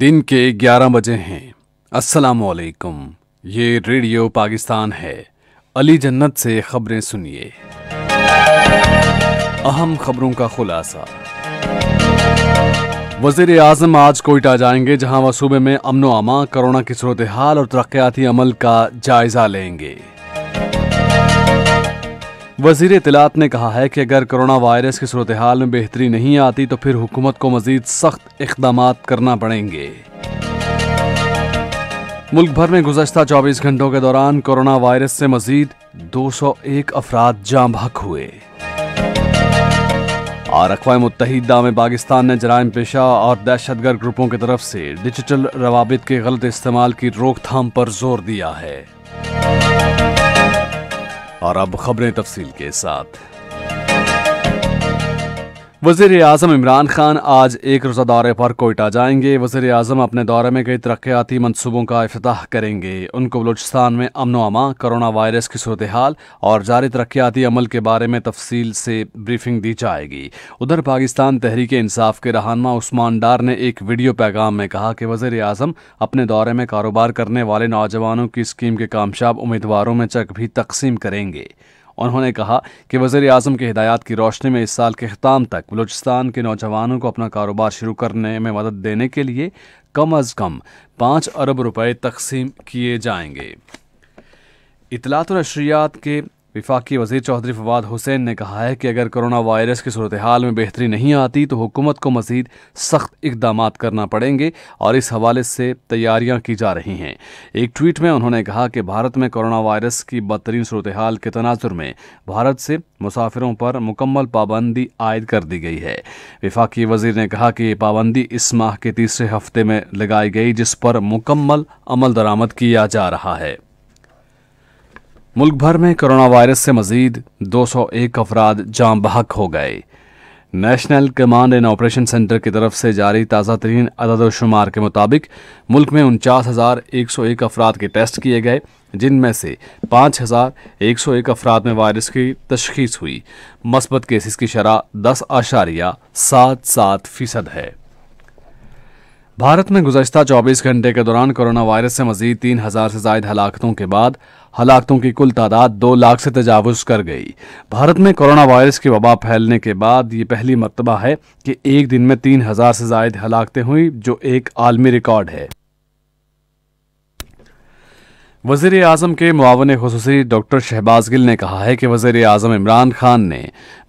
दिन के 11 बजे हैं अस्सलाम वालेकुम ये रेडियो पाकिस्तान है अली जन्नत से खबरें सुनिए अहम खबरों का खुलासा वजीर आजम आज कोयटा जाएंगे जहां वह सूबे में अमनो अमां कोरोना की सूरत हाल और तरक्याती अमल का जायजा लेंगे वजीर इतलात ने कहा है कि अगर कोरोना वायरस की सूरत हाल में बेहतरी नहीं आती तो फिर हुकूमत को मजीद सख्त इकदाम करना पड़ेंगे मुल्क भर में गुजशत 24 घंटों के दौरान कोरोना वायरस से मजीद 201 अफराद जाम भक हुए और अकवा मुतहदा में पाकिस्तान ने जराइम पेशा और दहशतगर्द ग्रुपों की तरफ से डिजिटल रवाबित के गलत इस्तेमाल की रोकथाम पर जोर दिया है और अब खबरें तफसील के साथ वजीर अजम इमरान खान आज एक रोज़ा दौरे पर कोयटा जाएंगे वजीर अजम अपने दौरे में कई तरक्याती मनसूबों का अफ्ताह करेंगे उनको बलोचिस्तान में अमन अमा करोना वायरस की सूरत हाल और जारी तरक्याती अमल के बारे में तफसील से ब्रीफिंग दी जाएगी उधर पाकिस्तान तहरीक इंसाफ के रहानमा उस्मान डार ने एक वीडियो पैगाम में कहा कि वजीर अजम अपने दौरे में कारोबार करने वाले नौजवानों की स्कीम के कामयाब उम्मीदवारों में चक भी तकसीम करेंगे उन्होंने कहा कि वजीर अजम की हिदायत की रोशनी में इस साल के अख्ताम तक बलूचिस्तान के नौजवानों को अपना कारोबार शुरू करने में मदद देने के लिए कम अज़ कम पाँच अरब रुपये तकसीम किए जाएंगे इतलात अशरियात के विफाकी वजीर चौधरी फवाद हुसैन ने कहा है कि अगर कोरोना वायरस की सूरत हाल में बेहतरी नहीं आती तो हुकूमत को मजीद सख्त इकदाम करना पड़ेंगे और इस हवाले से तैयारियां की जा रही हैं एक ट्वीट में उन्होंने कहा कि भारत में कोरोना वायरस की बदतरीन सूरत हाल के तनाजुर में भारत से मुसाफिरों पर मुकम्मल पाबंदी आयद कर दी गई है विफाकी वजीर ने कहा कि ये पाबंदी इस माह के तीसरे हफ्ते में लगाई गई जिस पर मुकम्मल अमल दरामद किया जा रहा है मुल्क भर में कोरोना वायरस से मजीद 201 अफराद जाम बहक हो गए national command and operation centre की तरफ से जारी ताज़ा तरीन अददोशुमार के मुताबिक मुल्क में उनचास हज़ार एक सौ एक अफराद के टेस्ट किए गए जिनमें से पाँच हज़ार एक सौ एक अफराद में वायरस की तशखीस हुई मस्बत केसेस की शरह दस आशारिया सात सात फ़ीसद है भारत में गुजशत 24 घंटे के दौरान कोरोना वायरस से मजीद तीन हजार से जायद हलाकतों के बाद हलाकतों की कुल तादाद दो लाख से तजावज़ कर गई भारत में कोरोना वायरस की वबा फैलने के बाद ये पहली मरतबा है कि एक दिन में तीन हजार से जायद हलाकतें हुई जो एक आलमी रिकॉर्ड है वजीर अजम के मुआवन खसूसी डॉक्टर शहबाज गिल ने कहा है कि वजीर अजम इमरान खान ने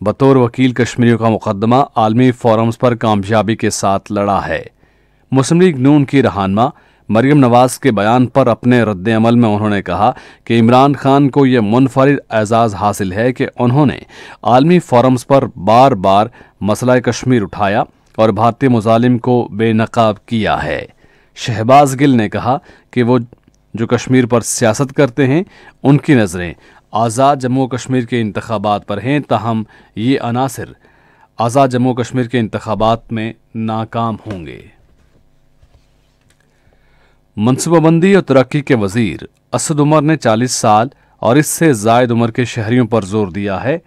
बतौर वकील कश्मीरियों का मुकदमा आलमी फोरम्स पर कामयाबी के साथ लड़ा है मुस्लिम लीग नून की रहानमा मरियम नवाज के बयान पर अपने रद्द अमल में उन्होंने कहा कि इमरान खान को यह मुनफरद एजाज़ हासिल है कि उन्होंने आलमी फोरम्स पर बार बार मसला कश्मीर उठाया और भारतीय मुजालिम को बेनकाब किया है शहबाज गिल ने कहा कि वो जो कश्मीर पर सियासत करते हैं उनकी नज़रें आज़ाद जम्मू कश्मीर के इंतबात पर हैं ताहम ये अनासर आज़ाद जम्मू कश्मीर के इंतबात में नाकाम होंगे मनसूबाबंदी और तरक्की के वजीर असद उमर ने 40 साल और इससे जायद उम्र के शहरियों पर जोर दिया है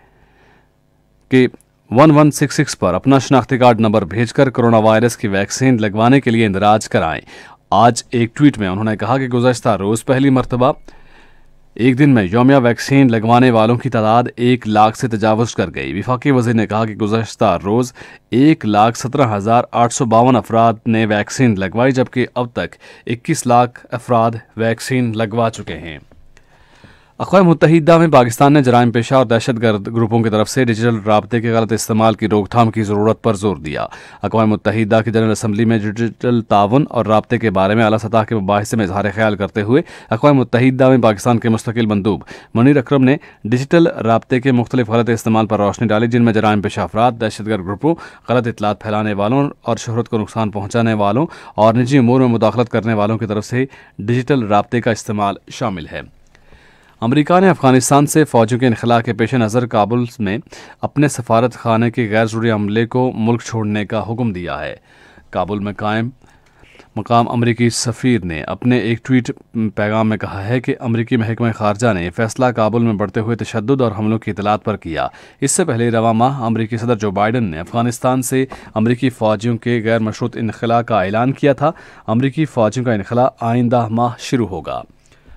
कि 1166 पर अपना शनाख्ती कार्ड नंबर भेजकर कोरोना वायरस की वैक्सीन लगवाने के लिए इंदराज कराएं आज एक ट्वीट में उन्होंने कहा कि गुजशत रोज़ पहली मरतबा एक दिन में योमिया वैक्सीन लगवाने वालों की तादाद एक लाख से तजावज कर गई विफाक वजीर ने कहा कि गुजशत रोज़ एक लाख सत्रह हज़ार आठ सौ बावन अफराद ने वैक्सीन लगवाई जबकि अब तक इक्कीस लाख अफराद वैक्सीन लगवा चुके हैं अकवा मुतहदा में पाकिस्तान ने जराम पेशा और दहशत गर्द ग्रुपों की तरफ से डिजिटल रबते के गलत इस्तेमाल की रोकथाम की ज़रूरत पर जोर दिया अकवा मुतहदा की जनरल असम्बली में डिजिटल ताउन और रबते के बारे में अला सतह के मुबासे में इजहार ख्याल करते हुए अकवा मुतहदा में पाकिस्तान के मुस्तकिल मंदूब मनिर अक्रम ने डिजिटल रबते के मुख्तलिफ गलत इस्तेमाल पर रोशनी डाली जिनमें जराम पेशा अफराद दहशत गर्द ग्रुपों गलत इतलात फैलाने वालों और शहरत को नुकसान पहुँचाने वालों और निजी अमूर में मुदाखलत करने वालों की तरफ से डिजिटल रबते का इस्तेमाल शामिल है अमरीका ने अफगानिस्तान से फौजों के इनखला के पेश नज़र काबुल में अपने सफारत खाना के गैर जरूरी अमले को मुल्क छोड़ने का हुक्म दिया है काबुल में कायम मकाम अमरीकी सफ़ीर ने अपने एक ट्वीट पैगाम में कहा है कि अमरीकी महकमा खारजा ने फैसला काबुल में बढ़ते हुए तशद और हमलों की इतलात पर किया इससे पहले रवा माह अमरीकी सदर जो बाइडन ने अफगानिस्तान से अमरीकी फ़ौजियों के गैर मशरूत इनखला का ऐलान किया था अमरीकी फ़ौजियों का इनखला आइंदा माह शुरू होगा